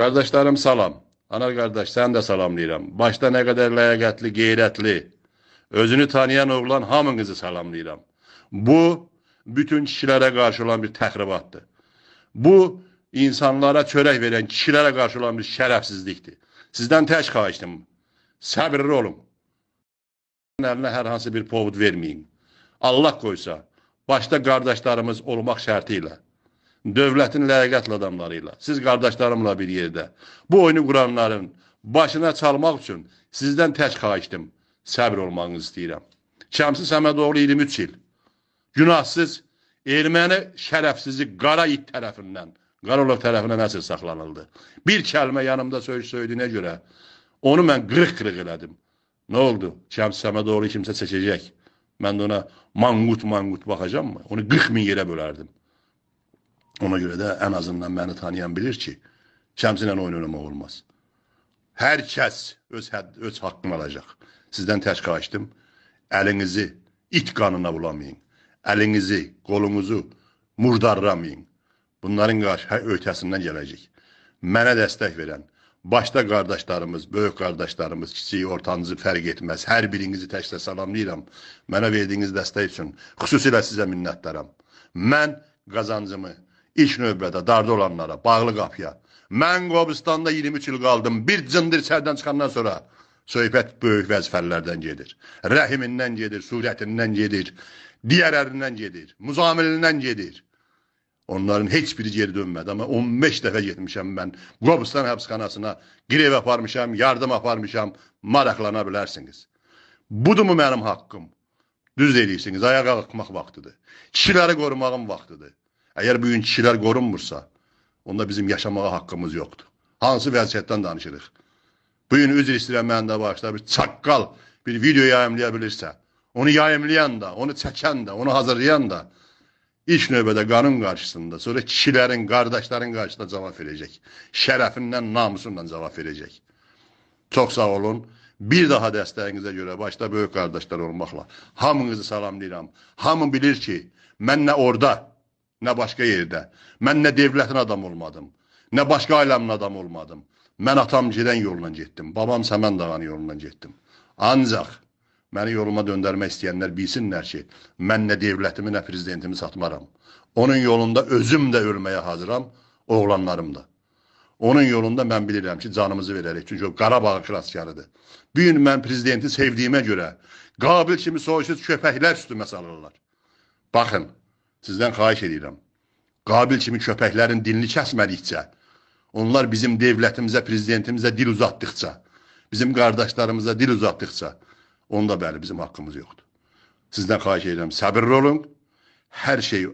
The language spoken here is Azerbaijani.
Qardaşlarım salam. Anar qardaş, sən də salamlayıram. Başda nə qədər ləyaqətli, qeyrətli, özünü tanıyan oğlan hamınızı salamlayıram. Bu, bütün kişilərə qarşı olan bir təxribatdır. Bu, insanlara çörək verən kişilərə qarşı olan bir şərəfsizlikdir. Sizdən tək xahişdim. Səbirli olun. Əlinə hər hansı bir povud verməyin. Allah qoysa, başda qardaşlarımız olmaq şərti ilə dövlətin ləyaqətli adamları ilə, siz qardaşlarımla bir yerdə bu oyunu quranların başına çalmaq üçün sizdən tək xahişdim, səbr olmağınızı istəyirəm. Şəmsi Səmədoğlu 23 il günahsız erməni şərəfsizi qara it tərəfindən, Qarolov tərəfindən əsir saxlanıldı. Bir kəlmə yanımda söyüş söylədiyinə görə onu mən qırıq-qırıq elədim. Nə oldu? Şəmsi Səmədoğlu kimsə çəkəcək. Mən də ona manqut-manqut baxacam mı? Onu 40 min yerə bölərdim. Ona görə də ən azından məni tanıyan bilir ki, Şəmsinlə oyun oynamaq olmaz. Hər kəs öz hədd, öz haqqını alacaq. Sizdən tək qaçdım. Əlinizi it qanına bulamayın. Əlinizi, qolunuzu murdarlamayın. Bunların qarşı hə, ötəsindən gələcək. Mənə dəstək verən, başda qardaşlarımız, böyük qardaşlarımız, kiçik, ortanızı fərq etməz. Hər birinizi təkdə salamlayıram. Mənə verdiyiniz dəstək üçün xüsusilə sizə minnətdaram. Mən qazancımı İlk növbədə darda olanlara, bağlı qapıya. Mən Qobustanda 23 il qaldım. Bir cındır içərdən çıxandan sonra söhbət böyük vəzifələrdən gedir. Rəhimindən gedir, surətindən gedir, digərərindən gedir, muzamilindən gedir. Onların heç biri geri dönmədi, amma 15 dəfə getmişəm mən. Qobustan həbsxanasına grev aparmışam, yardım aparmışam, maraqlana bilərsiniz. Budumu mənim haqqım? Düz deyirsiniz, ayağa qalxmaq vaxtıdır. Kişiləri qorumağın vaxtıdır. Əgər bu gün kişilər qorunmursa, onda bizim yaşamağa haqqımız yoxdur. Hansı vəziyyətdən danışırıq? Bu gün üzr istəyirəm məndə bağışla bir çaqqal bir video yayımlaya bilirsə, onu yayımlayan da, onu çəkən də, onu hazırlayan da ilk növbədə qanun qarşısında, sonra kişilərin, qardaşların qarşısında cavab verəcək. Şərəfindən, namusundan cavab verəcək. Çox sağ olun. Bir daha dəstəyinizə görə başda böyük qardaşlar olmaqla hamınızı salamlayıram. Hamı bilir ki, mən nə orada nə başqa yerdə. Mən nə dövlətin adamı olmadım, nə başqa ailəmin adamı olmadım. Mən atam gedən yolla getdim, babam Səmən dağının yolla getdim. Ancaq məni yoluma döndərmək istəyənlər bilsinlər ki, mən nə dövlətimi, nə prezidentimi satmaram. Onun yolunda özüm də ölməyə hazıram, oğlanlarım da. Onun yolunda mən bilirəm ki, canımızı verərik. Çünki o Qarabağ xilaskarıdır. Bu gün mən prezidenti sevdiyimə görə qabil kimi soyusuz köpəklər üstümə salırlar. Baxın, Sizdən xahiş edirəm. Qabil kimi köpəklərin dilini kəsmədikcə, onlar bizim devlətimizə, prezidentimizə dil uzatdıqca, bizim qardaşlarımıza dil uzatdıqca, onda bəli bizim haqqımız yoxdur. Sizdən xahiş edirəm, səbirli olun. Hər şey